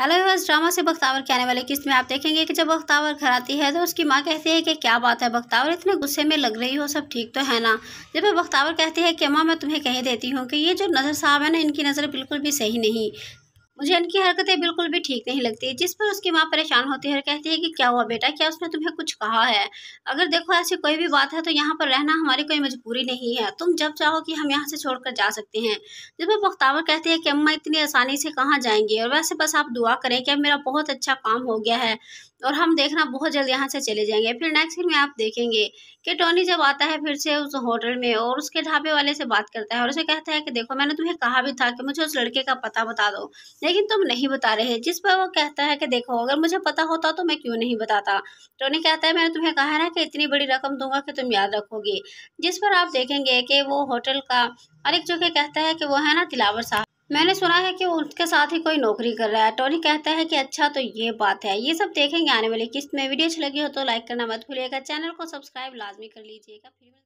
hello yours drama से बख्तावर के आने वाले किस्त में आप देखेंगे कि जब बख्तावर घर आती है तो उसकी माँ कहती है कि क्या बात है बख्तावर इतने गुस्से में लग रही हो सब ठीक तो है ना जब बख्तावर कहती है कि माँ मैं तुम्हें कह देती हूँ कि ये जो नज़र साहब है ना इनकी नज़र बिल्कुल भी सही नहीं मुझे इनकी हरकतें बिल्कुल भी ठीक नहीं लगती जिस पर उसकी माँ परेशान होती है और कहती है कि क्या हुआ बेटा क्या उसने तुम्हें कुछ कहा है अगर देखो ऐसी कोई भी बात है तो यहाँ पर रहना हमारी कोई मजबूरी नहीं है तुम जब चाहो कि हम यहाँ से छोड़कर जा सकते हैं जिस पर बख्तावर कहती है कि अम्मा इतनी आसानी से कहाँ जाएंगी और वैसे बस आप दुआ करें कि अब मेरा बहुत अच्छा काम हो गया है तो और हम देखना बहुत जल्द यहाँ से चले जाएंगे फिर नेक्स्ट फिल्म में आप देखेंगे कि टोनी जब आता है फिर से उस होटल में और उसके ढाबे वाले से बात करता है और उसे कहता है कि देखो मैंने तुम्हें कहा भी था कि मुझे उस लड़के का पता बता दो लेकिन तुम नहीं बता रहे जिस पर वो कहता है कि देखो अगर मुझे पता होता तो मैं क्यों नहीं बताता टोनी कहता है मैंने तुम्हें कहा ना कि इतनी बड़ी रकम दूंगा कि तुम याद रखोगे जिस पर आप देखेंगे कि वो होटल का और एक जो कि कहता है कि वो है ना दिलावर साहब मैंने सुना है कि उसके साथ ही कोई नौकरी कर रहा है टोनी कहता है कि अच्छा तो ये बात है ये सब देखेंगे आने वाली किस्त में वीडियो अच्छी लगी हो तो लाइक करना मत भूलिएगा चैनल को सब्सक्राइब लाजमी कर लीजिएगा फिर